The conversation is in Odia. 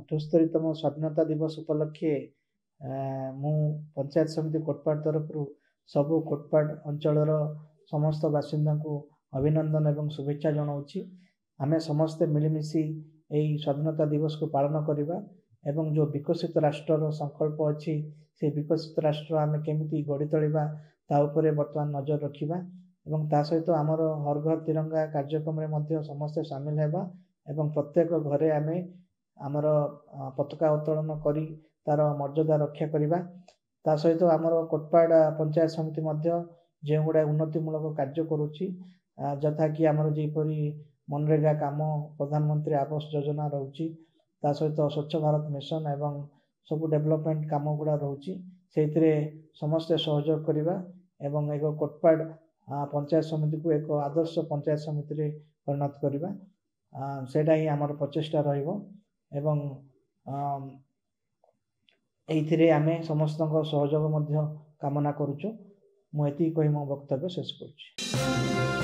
ଅଠସ୍ତରୀତମ ସ୍ୱାଧୀନତା ଦିବସ ଉପଲକ୍ଷେ ମୁଁ ପଞ୍ଚାୟତ ସମିତି କୋଟପାଡ଼ ତରଫରୁ ସବୁ କୋଟପାଡ଼ ଅଞ୍ଚଳର ସମସ୍ତ ବାସିନ୍ଦାଙ୍କୁ ଅଭିନନ୍ଦନ ଏବଂ ଶୁଭେଚ୍ଛା ଜଣାଉଛି ଆମେ ସମସ୍ତେ ମିଳିମିଶି ଏହି ସ୍ୱାଧୀନତା ଦିବସକୁ ପାଳନ କରିବା ଏବଂ ଯେଉଁ ବିକଶିତ ରାଷ୍ଟ୍ରର ସଂକଳ୍ପ ଅଛି ସେ ବିକଶିତ ରାଷ୍ଟ୍ର ଆମେ କେମିତି ଗଢ଼ି ତୋଳିବା ତା ଉପରେ ବର୍ତ୍ତମାନ ନଜର ରଖିବା ଏବଂ ତା ସହିତ ଆମର ହର ଘର ତିରଙ୍ଗା କାର୍ଯ୍ୟକ୍ରମରେ ମଧ୍ୟ ସମସ୍ତେ ସାମିଲ ହେବା ଏବଂ ପ୍ରତ୍ୟେକ ଘରେ ଆମେ ଆମର ପତାକା ଉତ୍ତୋଳନ କରି ତା'ର ମର୍ଯ୍ୟାଦା ରକ୍ଷା କରିବା ତା ସହିତ ଆମର କୋଟପାଡ଼ ପଞ୍ଚାୟତ ସମିତି ମଧ୍ୟ ଯେଉଁ ଗୁଡ଼ାଏ ଉନ୍ନତିମୂଳକ କାର୍ଯ୍ୟ କରୁଛି ଯଥାକି ଆମର ଯେପରି ମନରେଗା କାମ ପ୍ରଧାନମନ୍ତ୍ରୀ ଆବାସ ଯୋଜନା ରହୁଛି ତା ସହିତ ସ୍ୱଚ୍ଛ ଭାରତ ମିଶନ ଏବଂ ସବୁ ଡେଭଲପମେଣ୍ଟ କାମ ଗୁଡ଼ା ରହୁଛି ସେଇଥିରେ ସମସ୍ତେ ସହଯୋଗ କରିବା ଏବଂ ଏକ କୋଟପାଡ଼ ପଞ୍ଚାୟତ ସମିତିକୁ ଏକ ଆଦର୍ଶ ପଞ୍ଚାୟତ ସମିତିରେ ପରିଣତ କରିବା ସେଇଟା ହିଁ ଆମର ପ୍ରଚେଷ୍ଟା ରହିବ ଏବଂ ଏଇଥିରେ ଆମେ ସମସ୍ତଙ୍କ ସହଯୋଗ ମଧ୍ୟ କାମନା କରୁଛୁ ମୁଁ ଏତିକି କହି ମୋ ବକ୍ତବ୍ୟ ଶେଷ କରୁଛି